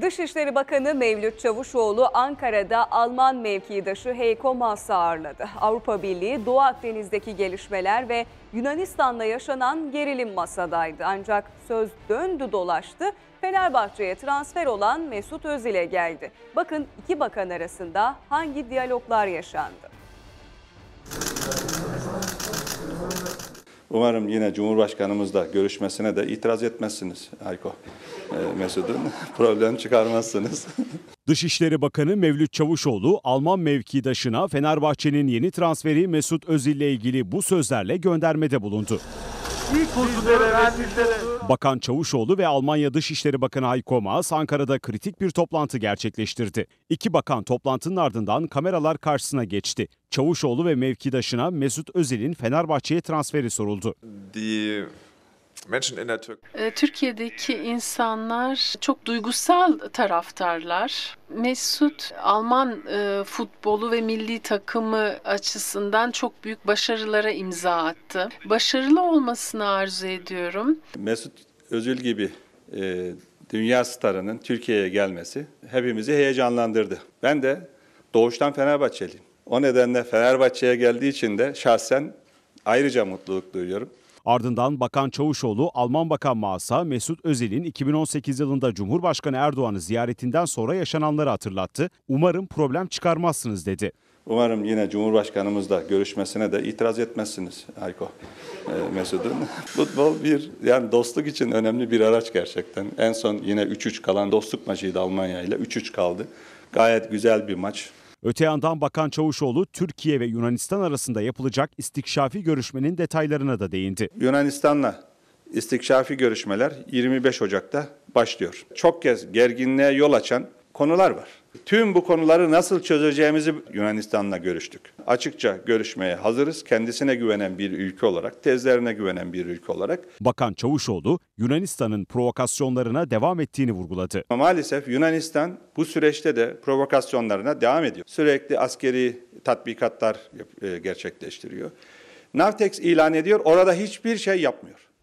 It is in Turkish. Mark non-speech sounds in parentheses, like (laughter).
Dışişleri Bakanı Mevlüt Çavuşoğlu Ankara'da Alman mevkidaşı Heiko Maas'ı ağırladı. Avrupa Birliği Doğu Akdeniz'deki gelişmeler ve Yunanistan'da yaşanan gerilim masadaydı. Ancak söz döndü dolaştı. Fenerbahçe'ye transfer olan Mesut Özil'e geldi. Bakın iki bakan arasında hangi diyaloglar yaşandı. Umarım yine Cumhurbaşkanımızla görüşmesine de itiraz etmezsiniz Ayko ee, Mesud'un. (laughs) Problem çıkarmazsınız. (laughs) Dışişleri Bakanı Mevlüt Çavuşoğlu, Alman mevkidaşına Fenerbahçe'nin yeni transferi Mesut Özil ile ilgili bu sözlerle göndermede bulundu. Bakan Çavuşoğlu ve Almanya Dışişleri Bakanı Heiko Maas Ankara'da kritik bir toplantı gerçekleştirdi. İki bakan toplantının ardından kameralar karşısına geçti. Çavuşoğlu ve mevkidaşına Mesut Özil'in Fenerbahçe'ye transferi soruldu. The ee, Türkiye'deki insanlar çok duygusal taraftarlar. Mesut Alman e, futbolu ve milli takımı açısından çok büyük başarılara imza attı. Başarılı olmasını arzu ediyorum. Mesut Özil gibi e, dünya starının Türkiye'ye gelmesi hepimizi heyecanlandırdı. Ben de doğuştan Fenerbahçeliyim. O nedenle Fenerbahçe'ye geldiği için de şahsen ayrıca mutluluk duyuyorum. Ardından Bakan Çavuşoğlu, Alman Bakan Maasa Mesut Özil'in 2018 yılında Cumhurbaşkanı Erdoğan'ı ziyaretinden sonra yaşananları hatırlattı. Umarım problem çıkarmazsınız dedi. Umarım yine Cumhurbaşkanımızla görüşmesine de itiraz etmezsiniz Ayko e, Mesut'un. (laughs) Futbol bir yani dostluk için önemli bir araç gerçekten. En son yine 3-3 kalan dostluk maçıydı Almanya ile 3-3 kaldı. Gayet güzel bir maç. Öte yandan Bakan Çavuşoğlu Türkiye ve Yunanistan arasında yapılacak istikşafi görüşmenin detaylarına da değindi. Yunanistan'la istikşafi görüşmeler 25 Ocak'ta başlıyor. Çok kez gerginliğe yol açan konular var. Tüm bu konuları nasıl çözeceğimizi Yunanistan'la görüştük. Açıkça görüşmeye hazırız. Kendisine güvenen bir ülke olarak, tezlerine güvenen bir ülke olarak. Bakan Çavuşoğlu Yunanistan'ın provokasyonlarına devam ettiğini vurguladı. maalesef Yunanistan bu süreçte de provokasyonlarına devam ediyor. Sürekli askeri tatbikatlar e, gerçekleştiriyor. Navtex ilan ediyor, orada hiçbir şey yapmıyor.